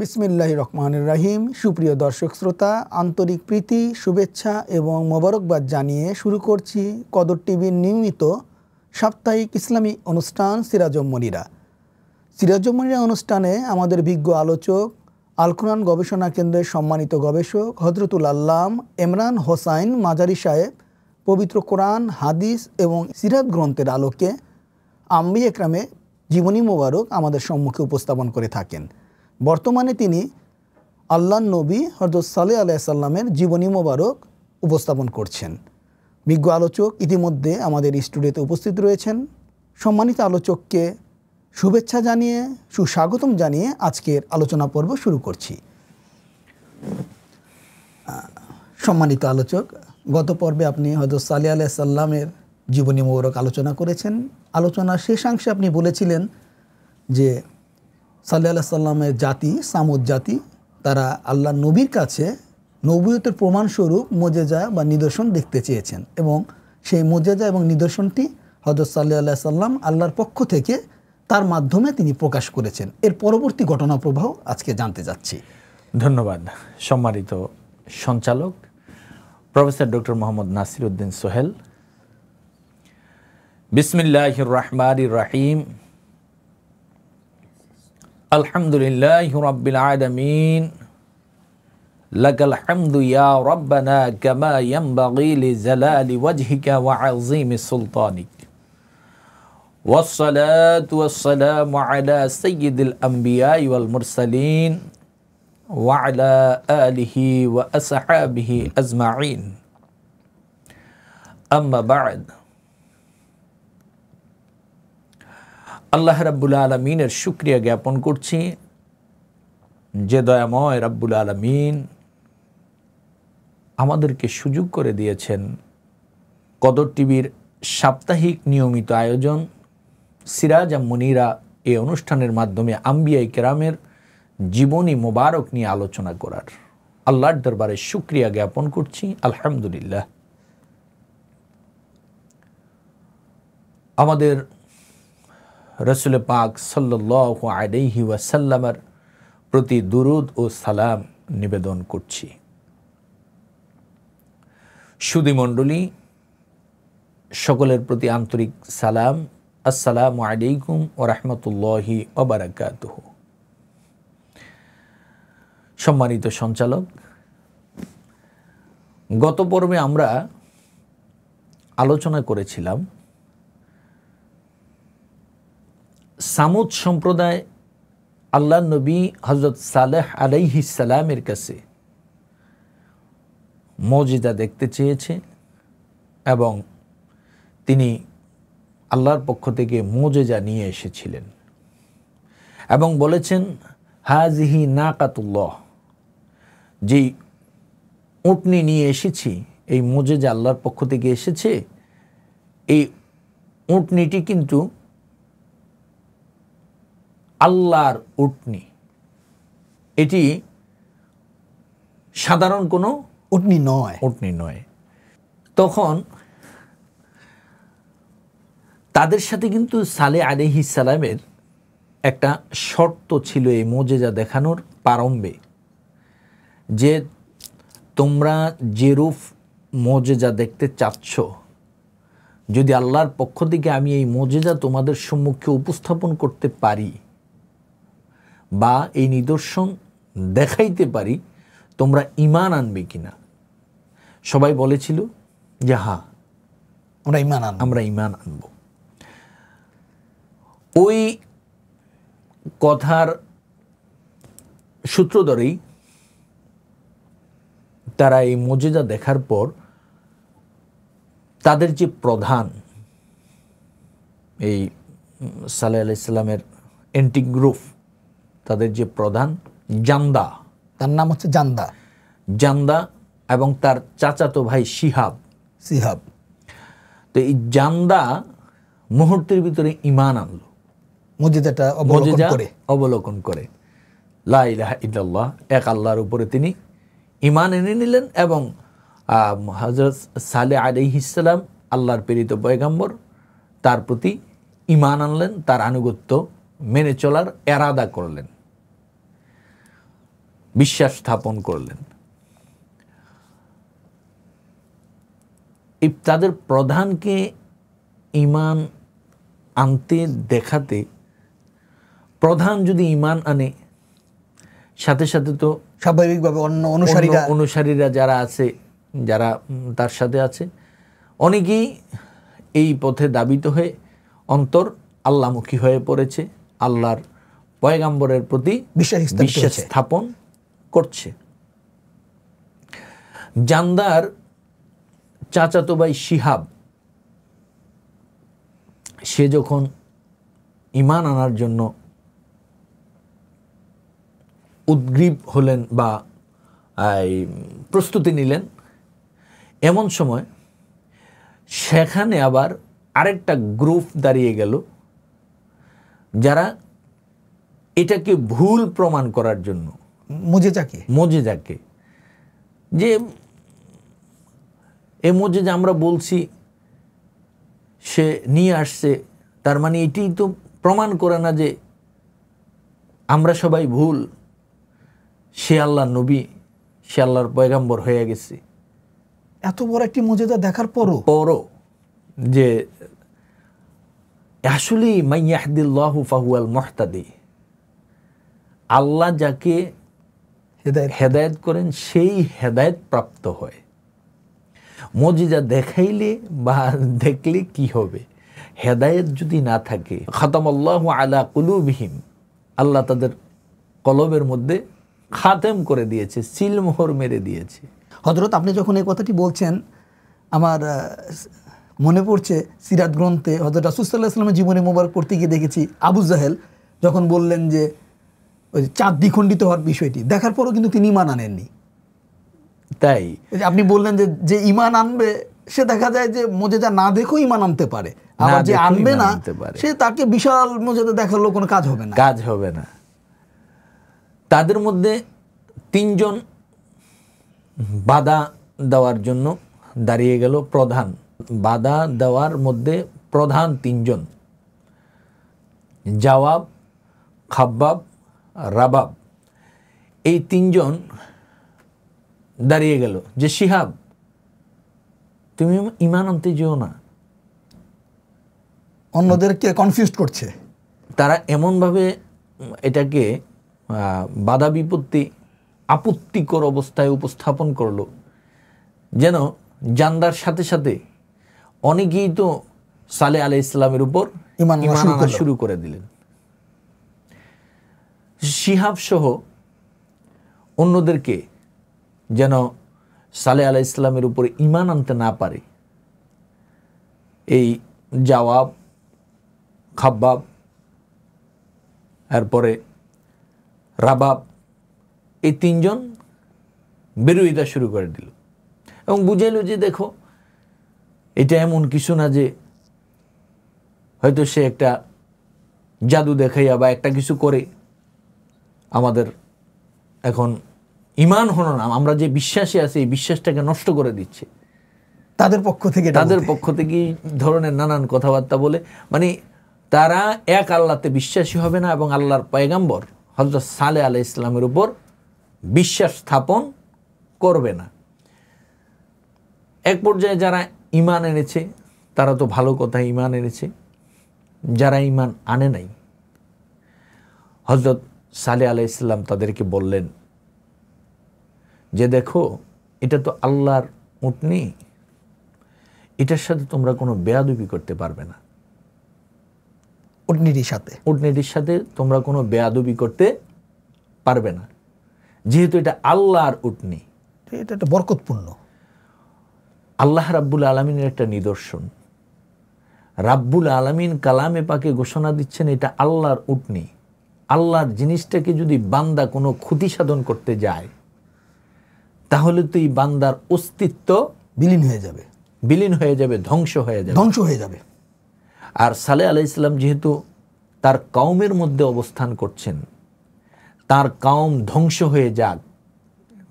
বিসমিল্লাহ রহমানুর রাহিম সুপ্রিয় দর্শক শ্রোতা আন্তরিক প্রীতি শুভেচ্ছা এবং মোবারকবাদ জানিয়ে শুরু করছি কদর টিভির নিয়মিত সাপ্তাহিক ইসলামী অনুষ্ঠান সিরাজম্মনিরা সিরাজম্মনিরা অনুষ্ঠানে আমাদের বিজ্ঞ আলোচক আলকুরান গবেষণা কেন্দ্রের সম্মানিত গবেষক হজরতুল আল্লাম এমরান হোসাইন মাজারি সাহেব পবিত্র কোরআন হাদিস এবং সিরাত গ্রন্থের আলোকে আম্বি একরামে জীবনী মোবারক আমাদের সম্মুখে উপস্থাপন করে থাকেন বর্তমানে তিনি আল্লাহ নবী হরদত সালে আলাইসাল্লামের জীবনী মোবারক উপস্থাপন করছেন বিজ্ঞ আলোচক ইতিমধ্যে আমাদের স্টুডিওতে উপস্থিত রয়েছেন সম্মানিত আলোচককে শুভেচ্ছা জানিয়ে সুস্বাগতম জানিয়ে আজকের আলোচনা পর্ব শুরু করছি সম্মানিত আলোচক গত পর্বে আপনি হজরত আলাই আলাইসাল্লামের জীবনী মোবারক আলোচনা করেছেন আলোচনার শেষাংশে আপনি বলেছিলেন যে সাল্লাহ সাল্লামের জাতি সামুদ জাতি তারা আল্লাহ নবীর কাছে নবীয়তের প্রমাণস্বরূপ মোজেজা বা নিদর্শন দেখতে চেয়েছেন এবং সেই মোজেজা এবং নিদর্শনটি হজরত সাল্লাহ সাল্লাম আল্লাহর পক্ষ থেকে তার মাধ্যমে তিনি প্রকাশ করেছেন এর পরবর্তী ঘটনা প্রবাহ আজকে জানতে যাচ্ছি ধন্যবাদ সম্মানিত সঞ্চালক প্রফেসর ডক্টর মোহাম্মদ নাসির উদ্দিন সোহেল বিসমিল্লাহ রহমান রাহিম الحمد لله رب العالمين لك الحمد يا ربنا كما ينبغي لزلال وجهك وعظيم سلطانك والصلاة والسلام على سيد الأنبياء والمرسلين وعلى آله وأصحابه أجمعين أما بعد আল্লাহ রাব্বুল আলমিনের শুক্রিয়া জ্ঞাপন করছি যে দয়াময় রাব্বুল আলমিন আমাদেরকে সুযোগ করে দিয়েছেন কদর টিভির সাপ্তাহিক নিয়মিত আয়োজন সিরাজ মনিরা এই অনুষ্ঠানের মাধ্যমে আম্বিয়াই কেরামের জীবনী মোবারক নিয়ে আলোচনা করার আল্লাহর দরবারে শুক্রিয়া জ্ঞাপন করছি আলহামদুলিল্লাহ আমাদের রসুল পাক সাল্লাহ আলহি ওয়াসাল্লামার প্রতি দুরুদ ও সালাম নিবেদন করছি সুদীমণ্ডলী সকলের প্রতি আন্তরিক সালাম আসসালাম আলাইকুম ও রহমতুল্লাহি অবরাকাত সম্মানিত সঞ্চালক গত পর্বে আমরা আলোচনা করেছিলাম সামুদ সম্প্রদায় আল্লাহ নবী হজরত সালেহ আলাইহি সালামের কাছে মজিদা দেখতে চেয়েছে এবং তিনি আল্লাহর পক্ষ থেকে মোজেজা নিয়ে এসেছিলেন এবং বলেছেন না নাকাতুল্লাহ যেই উটনি নিয়ে এসেছি এই মোজেজা আল্লাহর পক্ষ থেকে এসেছে এই উটনিটি কিন্তু আল্লাহর উটনি এটি সাধারণ কোনো উটনি নয় উটনি নয় তখন তাদের সাথে কিন্তু সালে আলিহি সালামের একটা শর্ত ছিল এই মজেজা দেখানোর প্রারম্ভে যে তোমরা যেরূপ মোজেজা দেখতে চাচ্ছ যদি আল্লাহর পক্ষ থেকে আমি এই মজেজা তোমাদের সম্মুখে উপস্থাপন করতে পারি বা এই নিদর্শন দেখাইতে পারি তোমরা ইমান আনবে কি না সবাই বলেছিল যে হ্যাঁ আমরা ইমান আন আমরা ইমান আনব ওই কথার সূত্র ধরেই তারা এই মজেদা দেখার পর তাদের যে প্রধান এই সালে আলাইসাল্লামের অ্যান্টিক গ্রুপ তাদের যে প্রধান জান্দা তার নাম হচ্ছে জান্দা জান্দা এবং তার চাচাতো ভাই সিহাব সিহাব তো এই জান্দা মুহূর্তের ভিতরে ইমান আনলো মজিদাটা মজিদা অবলোকন করে লাহ ইল্লাল্লাহ এক আল্লাহর উপরে তিনি ইমান এনে নিলেন এবং হজরত সালে আলিহিসাল্লাম আল্লাহর প্রেরিত পয়গাম্বর তার প্রতি ইমান আনলেন তার আনুগত্য মেনে চলার এরাদা করলেন বিশ্বাস স্থাপন করলেন তাদের প্রধানকে ইমান আনতে দেখাতে প্রধান যদি ইমান আনে সাথে সাথে তো স্বাভাবিকভাবে অন্য অনুসারীরা অনুসারীরা যারা আছে যারা তার সাথে আছে অনেকেই এই পথে দাবিত হয়ে অন্তর আল্লামুখী হয়ে পড়েছে আল্লাহর পয়গাম্বরের প্রতি বিশ্বাস স্থাপন করছে জান্দার চাচাতো ভাই শিহাব সে যখন ইমান আনার জন্য উদ্গ্রীব হলেন বা প্রস্তুতি নিলেন এমন সময় সেখানে আবার আরেকটা গ্রুপ দাঁড়িয়ে গেল যারা এটাকে ভুল প্রমাণ করার জন্য মজেজাকে মজেজাকে যে এ মজেজা আমরা বলছি সে নিয়ে আসছে তার মানে এটি তো প্রমাণ করে না যে আমরা সবাই ভুল সে আল্লাহ নবী সে আল্লাহর পয়গাম্বর হয়ে গেছে এত বড় একটি মজেদা দেখার পরও পরও যে আসলেই মাইয়াহদিল্লাহ ফাহুয়াল মহতাদি আল্লাহ যাকে হেদায়ত করেন সেই হেদায়ত প্রাপ্ত হয় মজিজা দেখাইলে বা দেখলে কি হবে হেদায়ত যদি না থাকে আল্লাহ আলা কুলুবিহীন আল্লাহ তাদের কলবের মধ্যে খাতেম করে দিয়েছে সিলমোহর মেরে দিয়েছে হজরত আপনি যখন এই কথাটি বলছেন আমার মনে পড়ছে সিরাত গ্রন্থে হজরত রাসুসাল্লাহ আসলামের জীবনে মোবারক পড়তে গিয়ে দেখেছি আবু জাহেল যখন বললেন যে ওই চাঁদ দ্বিখণ্ডিত হওয়ার বিষয়টি দেখার পরও কিন্তু তিনি ইমান আনেননি তাই আপনি বললেন যে যে ইমান আনবে সে দেখা যায় যে মজেদা না দেখেও ইমান আনতে পারে আবার যে আনবে না সে তাকে বিশাল মজেদা দেখালো কোনো কাজ হবে না কাজ হবে না তাদের মধ্যে তিনজন বাধা দেওয়ার জন্য দাঁড়িয়ে গেল প্রধান বাধা দেওয়ার মধ্যে প্রধান তিনজন জওয়াব খাব্বাব রাবাব এই তিনজন দাঁড়িয়ে গেল যে শিহাব তুমি ইমান আনতে যেও না অন্যদেরকে কনফিউজ করছে তারা এমনভাবে এটাকে বাধা বিপত্তি আপত্তিকর অবস্থায় উপস্থাপন করলো যেন জানদার সাথে সাথে অনেকেই তো সালে আলাই ইসলামের উপর ইমান শুরু করে দিলেন সিহাবসহ অন্যদেরকে যেন সালে আলাহ ইসলামের উপরে ইমান আনতে না পারে এই জাওয়াব খাব্বাব এরপরে রাবাব এই তিনজন বেরোইতা শুরু করে দিল এবং বুঝাইল যে দেখো এটা এমন কিছু না যে হয়তো সে একটা জাদু দেখাইয়া বা একটা কিছু করে আমাদের এখন ইমান হলো না আমরা যে বিশ্বাসে আছি এই বিশ্বাসটাকে নষ্ট করে দিচ্ছে তাদের পক্ষ থেকে তাদের পক্ষ থেকে ধরনের নানান কথাবার্তা বলে মানে তারা এক আল্লাহতে বিশ্বাসী হবে না এবং আল্লাহর পয়গাম্বর হজরত সালে আলাহ ইসলামের উপর বিশ্বাস স্থাপন করবে না এক পর্যায়ে যারা ইমান এনেছে তারা তো ভালো কথা ইমান এনেছে যারা ইমান আনে নাই হজরত সালে আলাই ইসলাম তাদেরকে বললেন যে দেখো এটা তো আল্লাহর উঠনি এটার সাথে তোমরা কোনো বেয়াদুবি করতে পারবে না উটনিটির সাথে উটনিটির সাথে তোমরা কোনো বেয়াদুবি করতে পারবে না যেহেতু এটা আল্লাহর উটনি এটা একটা বরকতপূর্ণ আল্লাহ রাব্বুল আলমিনের একটা নিদর্শন রাব্বুল আলমিন কালামে পাকে ঘোষণা দিচ্ছেন এটা আল্লাহর উটনি আল্লাহ জিনিসটাকে যদি বান্দা কোনো ক্ষতি সাধন করতে যায় তাহলে তো এই বান্দার অস্তিত্ব বিলীন হয়ে যাবে বিলীন হয়ে যাবে ধ্বংস হয়ে যাবে ধ্বংস হয়ে যাবে আর সালে আলাই ইসলাম যেহেতু তার কাউমের মধ্যে অবস্থান করছেন তার কাউম ধ্বংস হয়ে যাক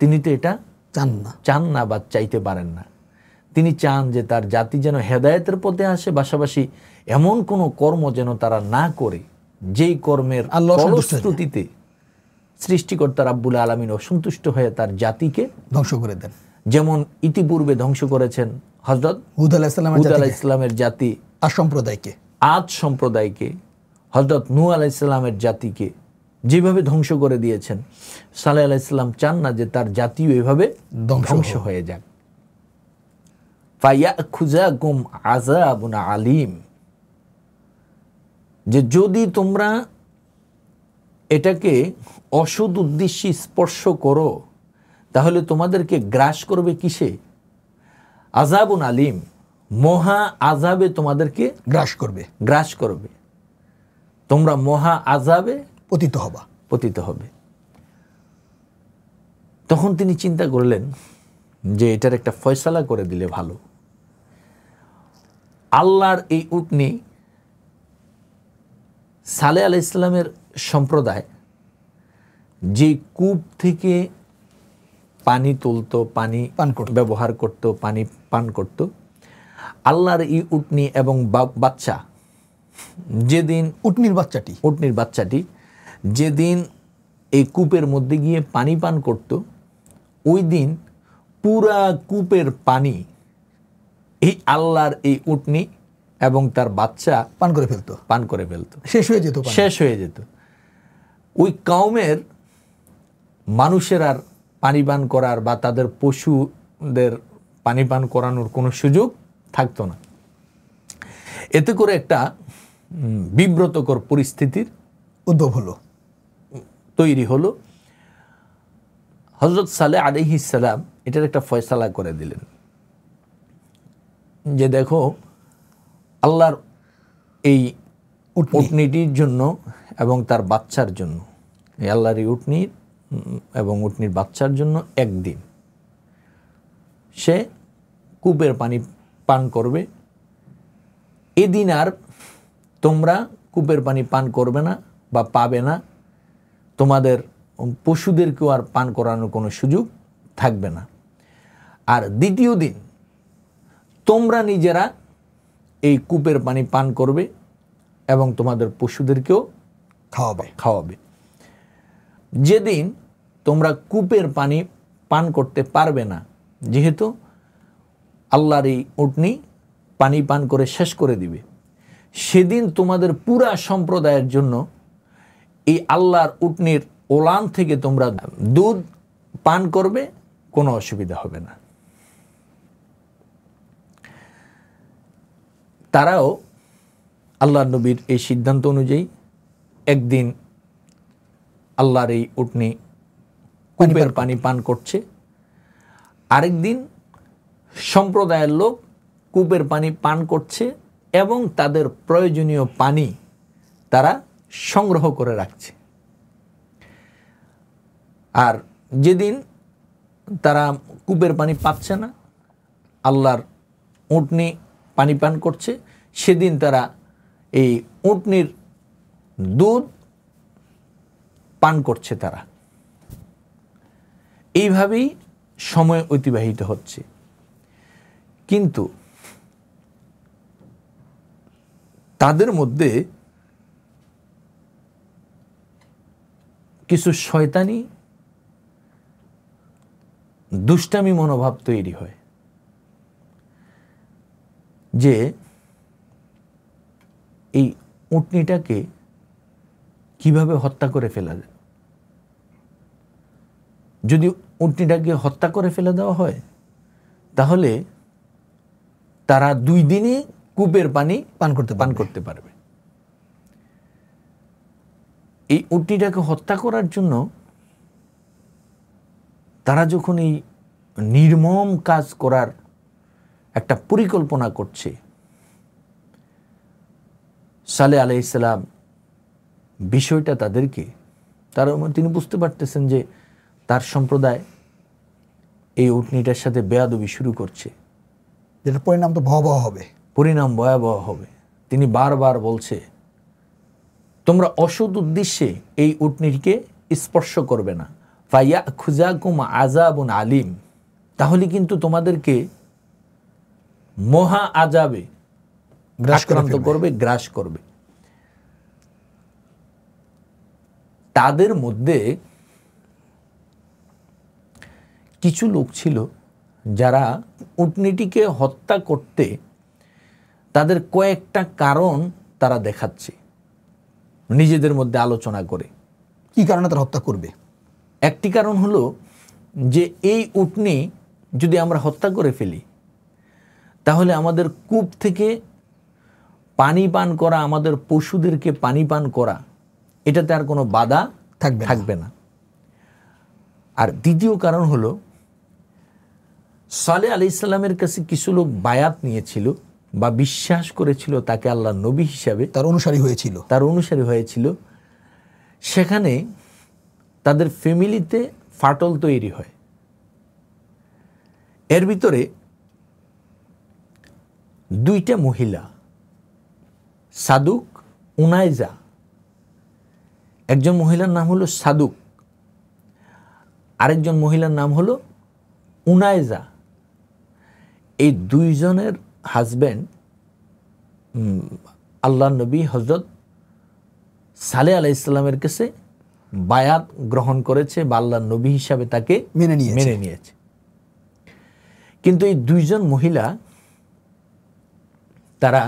তিনি তো এটা চান না চান না বা চাইতে পারেন না তিনি চান যে তার জাতি যেন হেদায়েতের পথে আসে পাশাপাশি এমন কোনো কর্ম যেন তারা না করে যেই কর্মের ফলশ্রুতিতে সৃষ্টিকর্তা রাব্বুল আলমিন অসন্তুষ্ট হয়ে তার জাতিকে ধ্বংস করে দেন যেমন ইতিপূর্বে ধ্বংস করেছেন হজরত হুদ আলাহ ইসলামের জাতি আর সম্প্রদায়কে আজ সম্প্রদায়কে হজরত নু আলাহ ইসলামের জাতিকে যেভাবে ধ্বংস করে দিয়েছেন সালে আলাহ ইসলাম চান না যে তার জাতিও এভাবে ধ্বংস হয়ে যাক ফাইয়া খুজা গুম আজাবুন আলিম যে যদি তোমরা এটাকে অসুদ উদ্দেশ্যে স্পর্শ করো তাহলে তোমাদেরকে গ্রাস করবে কিসে আজাবুন আলিম মহা আজাবে তোমাদেরকে গ্রাস করবে গ্রাস করবে তোমরা মহা আজাবে পতিত হবা পতিত হবে তখন তিনি চিন্তা করলেন যে এটার একটা ফয়সালা করে দিলে ভালো আল্লাহর এই উটনি সালে আলাহ ইসলামের সম্প্রদায় যে কূপ থেকে পানি তুলত পানি পান ব্যবহার করত পানি পান করত আল্লাহর ই উটনি এবং বাচ্চা যেদিন উটনির বাচ্চাটি উটনির বাচ্চাটি যেদিন এই কূপের মধ্যে গিয়ে পানি পান করত ওই দিন পুরা কূপের পানি এই আল্লাহর এই উটনি এবং তার বাচ্চা পান করে ফেলতো পান করে ফেলতো শেষ হয়ে যেত শেষ হয়ে যেত ওই কাউমের মানুষের আর পানি পান করার বা তাদের পশুদের পানি পান করানোর কোনো সুযোগ থাকতো না এতে করে একটা বিব্রতকর পরিস্থিতির উদ্ভব হলো তৈরি হলো হজরত সালে আলিহিসাল্লাম এটার একটা ফয়সালা করে দিলেন যে দেখো আল্লাহর এই উটনিটির জন্য এবং তার বাচ্চার জন্য এই আল্লাহর এই উটনির এবং উটনির বাচ্চার জন্য একদিন সে কূপের পানি পান করবে এদিন আর তোমরা কূপের পানি পান করবে না বা পাবে না তোমাদের পশুদেরকেও আর পান করানোর কোনো সুযোগ থাকবে না আর দ্বিতীয় দিন তোমরা নিজেরা এই কূপের পানি পান করবে এবং তোমাদের পশুদেরকেও খাওয়াবে খাওয়াবে যেদিন তোমরা কূপের পানি পান করতে পারবে না যেহেতু আল্লাহর এই উটনি পানি পান করে শেষ করে দিবে সেদিন তোমাদের পুরা সম্প্রদায়ের জন্য এই আল্লাহর উটনির ওলান থেকে তোমরা দুধ পান করবে কোনো অসুবিধা হবে না তারাও আল্লাহ নবীর এই সিদ্ধান্ত অনুযায়ী একদিন আল্লাহর এই উটনি কূপের পানি পান করছে আরেক দিন সম্প্রদায়ের লোক কূপের পানি পান করছে এবং তাদের প্রয়োজনীয় পানি তারা সংগ্রহ করে রাখছে আর যেদিন তারা কূপের পানি পাচ্ছে না আল্লাহর উটনি পানি পান করছে সেদিন তারা এই উটনির দুধ পান করছে তারা এইভাবেই সময় অতিবাহিত হচ্ছে কিন্তু তাদের মধ্যে কিছু শয়তানি দুষ্টামি মনোভাব তৈরি হয় যে এই উটনিটাকে কিভাবে হত্যা করে ফেলা যায় যদি উটনিটাকে হত্যা করে ফেলে দেওয়া হয় তাহলে তারা দুই দিনই কূপের পানি পান করতে পান করতে পারবে এই উটনিটাকে হত্যা করার জন্য তারা যখন এই নির্মম কাজ করার একটা পরিকল্পনা করছে সালে আলাইসাল্লাম বিষয়টা তাদেরকে তার তিনি বুঝতে পারতেছেন যে তার সম্প্রদায় এই উটনিটার সাথে বেয়াদবি শুরু করছে যেটার পরিণাম তো ভয়াবহ হবে পরিণাম ভয়াবহ হবে তিনি বারবার বলছে তোমরা অসৎ উদ্দেশ্যে এই উটনিটিকে স্পর্শ করবে না ফাইয়া খুজাকুম আজাবন আলিম তাহলে কিন্তু তোমাদেরকে মহা আজাবে গ্রাসক্রান্ত করবে গ্রাস করবে তাদের মধ্যে কিছু লোক ছিল যারা উটনিটিকে হত্যা করতে তাদের কয়েকটা কারণ তারা দেখাচ্ছে নিজেদের মধ্যে আলোচনা করে কি কারণে তারা হত্যা করবে একটি কারণ হলো যে এই উটনি যদি আমরা হত্যা করে ফেলি তাহলে আমাদের কূপ থেকে পানি পান করা আমাদের পশুদেরকে পানি পান করা এটাতে আর কোনো বাধা থাকবে থাকবে না আর দ্বিতীয় কারণ হল সালে আলি ইসলামের কাছে কিছু লোক বায়াত নিয়েছিল বা বিশ্বাস করেছিল তাকে আল্লাহ নবী হিসাবে তার অনুসারী হয়েছিল তার অনুসারী হয়েছিল সেখানে তাদের ফ্যামিলিতে ফাটল তৈরি হয় এর ভিতরে দুইটা মহিলা সাদুক উনাইজা একজন মহিলার নাম হলো সাদুক আরেকজন মহিলার নাম হলো উনাইজা এই দুইজনের হাজব্যান্ড আল্লাহ নবী হজরত সালে আলাহ ইসলামের কাছে বায়াত গ্রহণ করেছে বা আল্লাহ নবী হিসাবে তাকে মেনে নিয়ে মেনে নিয়েছে কিন্তু এই দুইজন মহিলা তারা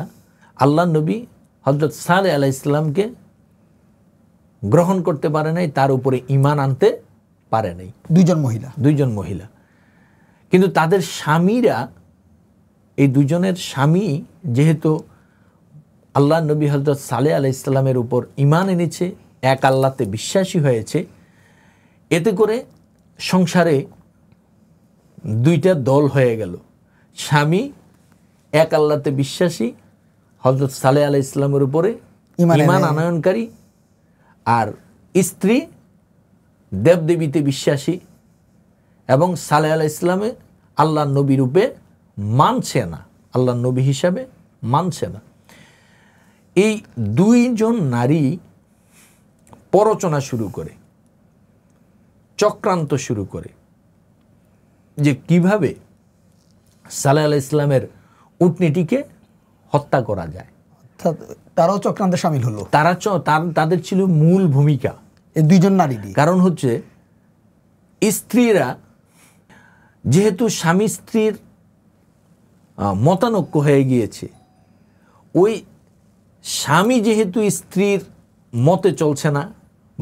আল্লাহ নবী হজরত সালে আলা ইসলামকে গ্রহণ করতে পারে নাই তার উপরে ইমান আনতে পারে নাই দুইজন মহিলা দুইজন মহিলা কিন্তু তাদের স্বামীরা এই দুজনের স্বামী যেহেতু আল্লাহ নবী হজরত সালে আলাহ ইসলামের উপর ইমান এনেছে এক আল্লাতে বিশ্বাসী হয়েছে এতে করে সংসারে দুইটা দল হয়ে গেল স্বামী এক আল্লাহতে বিশ্বাসী হজরত সালেহ আলাহ ইসলামের উপরে ইমান আনয়নকারী আর স্ত্রী দেবদেবীতে বিশ্বাসী এবং সালেহ আলাহ ইসলামে আল্লাহ নবী রূপে মানছে না আল্লাহ নবী হিসাবে মানছে না এই দুইজন নারী পরচনা শুরু করে চক্রান্ত শুরু করে যে কিভাবে সালে আলাহ ইসলামের কূটনীতিকে হত্যা করা যায় তারাও চক্রান্তে সামিল হলো তারা তাদের ছিল মূল ভূমিকা এই দুইজন নারী কারণ হচ্ছে স্ত্রীরা যেহেতু স্বামী স্ত্রীর মতানক্য হয়ে গিয়েছে ওই স্বামী যেহেতু স্ত্রীর মতে চলছে না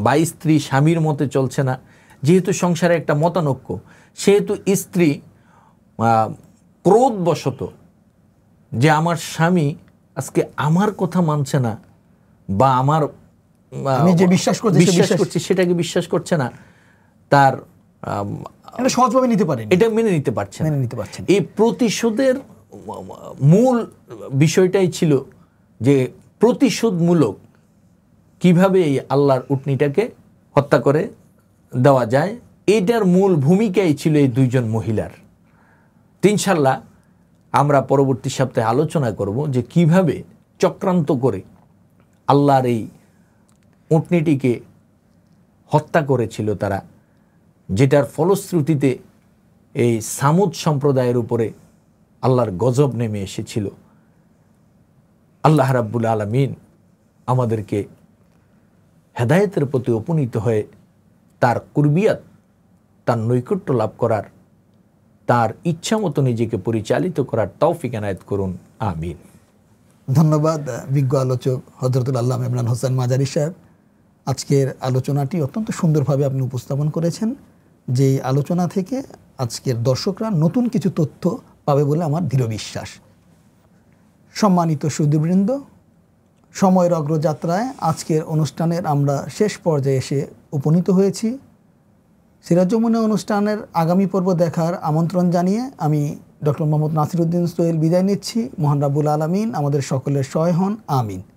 বা স্ত্রী স্বামীর মতে চলছে না যেহেতু সংসারে একটা মতানক্য সেহেতু স্ত্রী ক্রোধবশত যে আমার স্বামী আজকে আমার কথা মানছে না বা আমার আমি যে বিশ্বাস করছি বিশ্বাস করছি সেটাকে বিশ্বাস করছে না তার সহজভাবে নিতে পারে এটা মেনে নিতে পারছেন মেনে নিতে পারছেন এই প্রতিশোধের মূল বিষয়টাই ছিল যে প্রতিশোধমূলক কিভাবে এই আল্লাহর উটনিটাকে হত্যা করে দেওয়া যায় এটার মূল ভূমিকাই ছিল এই দুইজন মহিলার তিনশাল্লাহ আমরা পরবর্তী সপ্তাহে আলোচনা করব যে কিভাবে চক্রান্ত করে আল্লাহর এই উটনিটিকে হত্যা করেছিল তারা যেটার ফলশ্রুতিতে এই সামুদ সম্প্রদায়ের উপরে আল্লাহর গজব নেমে এসেছিল আল্লাহ রাব্বুল আলমিন আমাদেরকে হেদায়তের প্রতি উপনীত হয়ে তার কুরবিয়াত তার নৈকট্য লাভ করার তার ইচ্ছা মতো নিজেকে পরিচালিত করার তৌফিক এনায়ত করুন আমিন ধন্যবাদ বিজ্ঞ আলোচক হজরতুল আল্লাহ ইমরান হোসেন মাজারি সাহেব আজকের আলোচনাটি অত্যন্ত সুন্দরভাবে আপনি উপস্থাপন করেছেন যে আলোচনা থেকে আজকের দর্শকরা নতুন কিছু তথ্য পাবে বলে আমার দৃঢ় বিশ্বাস সম্মানিত সুদীবৃন্দ সময়ের অগ্রযাত্রায় আজকের অনুষ্ঠানের আমরা শেষ পর্যায়ে এসে উপনীত হয়েছি সিরাজমুনা অনুষ্ঠানের আগামী পর্ব দেখার আমন্ত্রণ জানিয়ে আমি ডক্টর মোহাম্মদ নাসিরুদ্দিন সোহেল বিদায় নিচ্ছি মোহান রাবুল আলমিন আমাদের সকলের সহায় হন আমিন